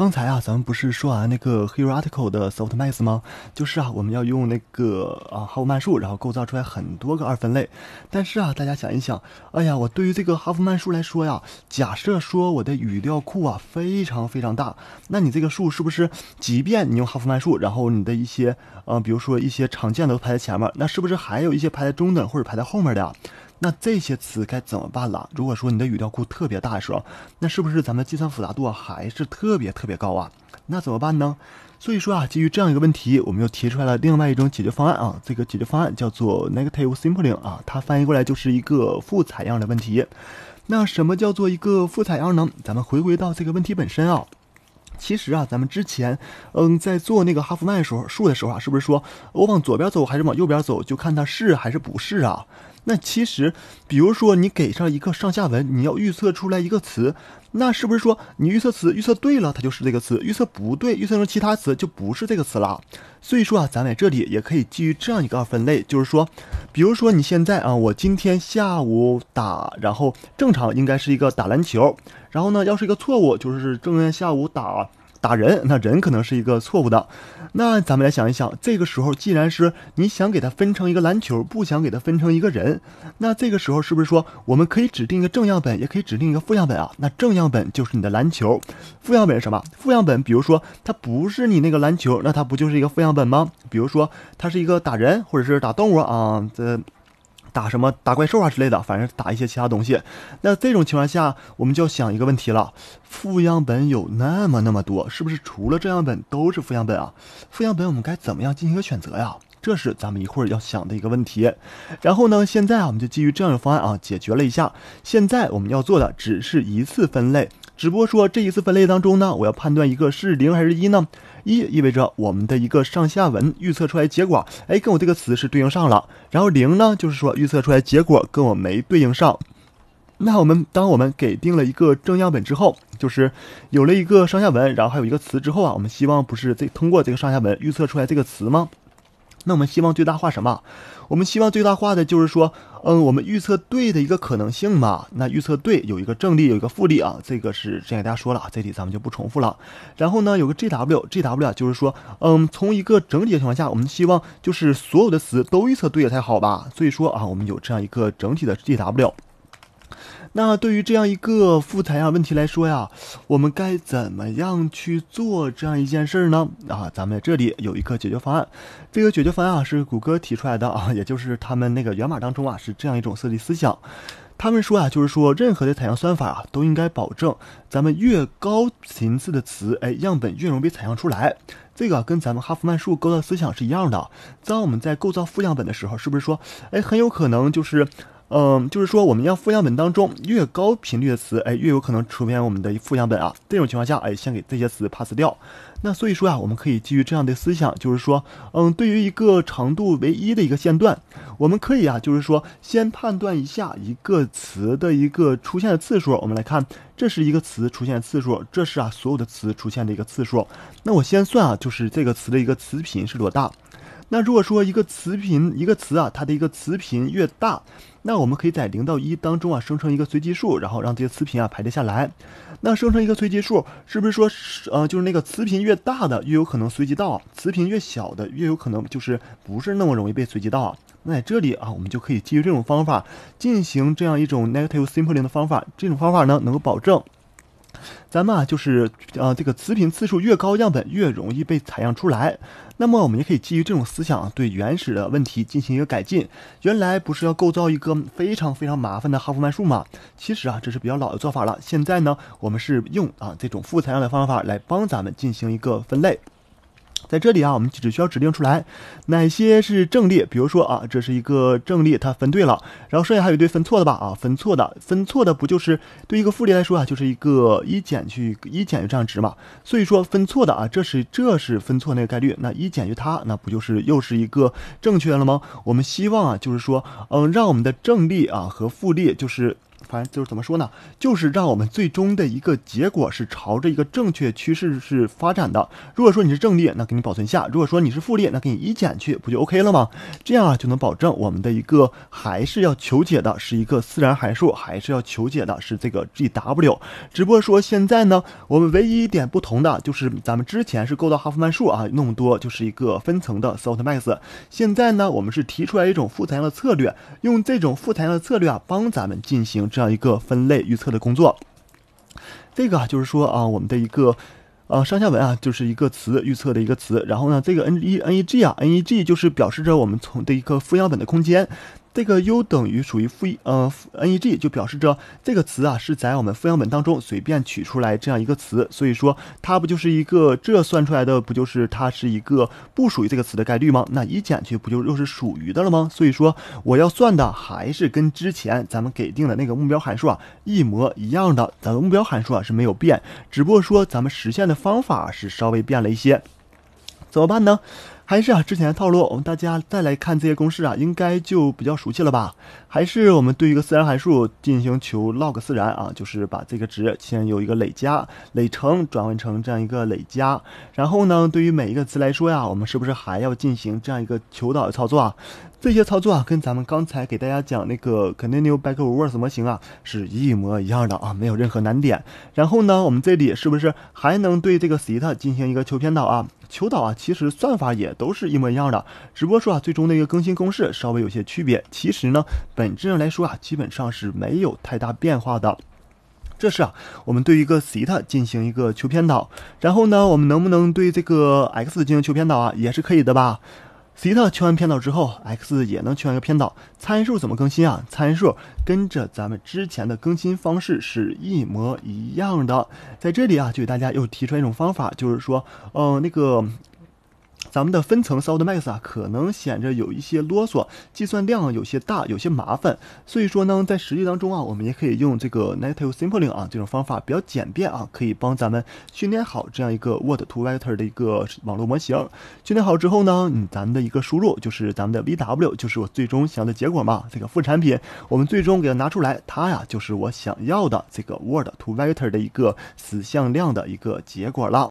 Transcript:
刚才啊，咱们不是说完那个 hierarchical 的 soft max 吗？就是啊，我们要用那个啊哈夫曼数，然后构造出来很多个二分类。但是啊，大家想一想，哎呀，我对于这个哈夫曼数来说呀，假设说我的语料库啊非常非常大，那你这个数是不是，即便你用哈夫曼数，然后你的一些呃，比如说一些常见的都排在前面，那是不是还有一些排在中等或者排在后面的？那这些词该怎么办了？如果说你的语料库特别大的时候，那是不是咱们计算复杂度还是特别特别高啊？那怎么办呢？所以说啊，基于这样一个问题，我们又提出来了另外一种解决方案啊。这个解决方案叫做 negative sampling 啊，它翻译过来就是一个负采样的问题。那什么叫做一个负采样呢？咱们回归到这个问题本身啊，其实啊，咱们之前嗯在做那个哈夫曼数的时候啊，是不是说我往左边走还是往右边走，就看它是还是不是啊？那其实，比如说你给上一个上下文，你要预测出来一个词，那是不是说你预测词预测对了，它就是这个词；预测不对，预测成其他词就不是这个词了。所以说啊，咱在这里也可以基于这样一个分类，就是说，比如说你现在啊，我今天下午打，然后正常应该是一个打篮球，然后呢要是一个错误，就是正在下午打。打人，那人可能是一个错误的。那咱们来想一想，这个时候既然是你想给它分成一个篮球，不想给它分成一个人，那这个时候是不是说我们可以指定一个正样本，也可以指定一个负样本啊？那正样本就是你的篮球，负样本是什么？负样本比如说它不是你那个篮球，那它不就是一个负样本吗？比如说它是一个打人或者是打动物啊，这。打什么打怪兽啊之类的，反正打一些其他东西。那这种情况下，我们就要想一个问题了：负样本有那么那么多，是不是除了正样本都是负样本啊？负样本我们该怎么样进行一个选择呀？这是咱们一会儿要想的一个问题。然后呢，现在啊，我们就基于这样的方案啊，解决了一下。现在我们要做的只是一次分类。只不过说这一次分类当中呢，我要判断一个是零还是一呢？一意味着我们的一个上下文预测出来结果，哎，跟我这个词是对应上了。然后零呢，就是说预测出来结果跟我没对应上。那我们当我们给定了一个正样本之后，就是有了一个上下文，然后还有一个词之后啊，我们希望不是这通过这个上下文预测出来这个词吗？那我们希望最大化什么？我们希望最大化的就是说，嗯，我们预测对的一个可能性嘛。那预测对有一个正例，有一个负例啊，这个是之前给大家说了，这里咱们就不重复了。然后呢，有个 G W G W，就是说，嗯，从一个整体的情况下，我们希望就是所有的词都预测对了才好吧。所以说啊，我们有这样一个整体的 G W。那对于这样一个复采样问题来说呀，我们该怎么样去做这样一件事儿呢？啊，咱们这里有一个解决方案。这个解决方案啊是谷歌提出来的啊，也就是他们那个源码当中啊是这样一种设计思想。他们说啊，就是说任何的采样算法都应该保证咱们越高频次的词，哎，样本越容易被采样出来。这个跟咱们哈夫曼树构造思想是一样的。当我们在构造负样本的时候，是不是说，哎，很有可能就是？嗯，就是说，我们要负样本当中越高频率的词，哎，越有可能出现我们的负样本啊。这种情况下，哎，先给这些词 pass 掉。那所以说啊，我们可以基于这样的思想，就是说，嗯，对于一个长度为一的一个线段，我们可以啊，就是说，先判断一下一个词的一个出现的次数。我们来看，这是一个词出现次数，这是啊所有的词出现的一个次数。那我先算啊，就是这个词的一个词频是多大？那如果说一个词频，一个词啊，它的一个词频越大，那我们可以在零到一当中啊生成一个随机数，然后让这些词频啊排列下来。那生成一个随机数，是不是说，呃，就是那个词频越大的越有可能随机到，词频越小的越有可能就是不是那么容易被随机到啊？那在这里啊，我们就可以基于这种方法进行这样一种 n e g a t i v e sampling 的方法。这种方法呢，能够保证。咱们啊，就是呃，这个词频次数越高，样本越容易被采样出来。那么，我们也可以基于这种思想，对原始的问题进行一个改进。原来不是要构造一个非常非常麻烦的哈夫曼树吗？其实啊，这是比较老的做法了。现在呢，我们是用啊这种复采样的方法来帮咱们进行一个分类。在这里啊，我们只需要指定出来哪些是正列，比如说啊，这是一个正列，它分对了，然后剩下还有一对分错的吧？啊，分错的，分错的不就是对一个负列来说啊，就是一个一减去一减去这样值嘛？所以说分错的啊，这是这是分错那个概率，那一减去它，那不就是又是一个正确了吗？我们希望啊，就是说，嗯，让我们的正列啊和负列就是。反正就是怎么说呢，就是让我们最终的一个结果是朝着一个正确趋势是发展的。如果说你是正列，那给你保存下；如果说你是负列，那给你一减去，不就 OK 了吗？这样啊，就能保证我们的一个还是要求解的是一个自然函数，还是要求解的是这个 G W。只不过说现在呢，我们唯一一点不同的就是咱们之前是构造哈夫曼树啊，那么多就是一个分层的 Sort Max。现在呢，我们是提出来一种复杂量的策略，用这种复杂量的策略啊，帮咱们进行。这样一个分类预测的工作，这个就是说啊，我们的一个呃上下文啊，就是一个词预测的一个词，然后呢，这个 n e n e g 啊，n e g 就是表示着我们从的一个负样本的空间。这个 U 等于属于负一呃 N E G 就表示着这个词啊是在我们负样本当中随便取出来这样一个词，所以说它不就是一个这算出来的不就是它是一个不属于这个词的概率吗？那一减去不就又是属于的了吗？所以说我要算的还是跟之前咱们给定的那个目标函数啊一模一样的，咱们目标函数啊是没有变，只不过说咱们实现的方法是稍微变了一些，怎么办呢？还是啊之前的套路，我们大家再来看这些公式啊，应该就比较熟悉了吧？还是我们对一个自然函数进行求 log 自然啊，就是把这个值先有一个累加、累乘转换成这样一个累加。然后呢，对于每一个词来说呀，我们是不是还要进行这样一个求导的操作啊？这些操作啊，跟咱们刚才给大家讲那个 c o n t i n u e backward m o d e 模型啊，是一模一样的啊，没有任何难点。然后呢，我们这里是不是还能对这个 theta 进行一个求偏导啊？求导啊，其实算法也都是一模一样的，只不过说啊，最终的一个更新公式稍微有些区别。其实呢，本质上来说啊，基本上是没有太大变化的。这是啊，我们对一个西塔进行一个求偏导，然后呢，我们能不能对这个 x 进行求偏导啊，也是可以的吧？C 求完偏导之后，X 也能求一个偏导，参数怎么更新啊？参数跟着咱们之前的更新方式是一模一样的，在这里啊，就给大家又提出一种方法，就是说，嗯，那个。咱们的分层 s o i d m a x 啊，可能显着有一些啰嗦，计算量有些大，有些麻烦。所以说呢，在实际当中啊，我们也可以用这个 native simpling 啊，这种方法比较简便啊，可以帮咱们训练好这样一个 word to vector 的一个网络模型。训练好之后呢，嗯，咱们的一个输入就是咱们的 vw，就是我最终想要的结果嘛。这个副产品，我们最终给它拿出来，它呀就是我想要的这个 word to vector 的一个死向量的一个结果了。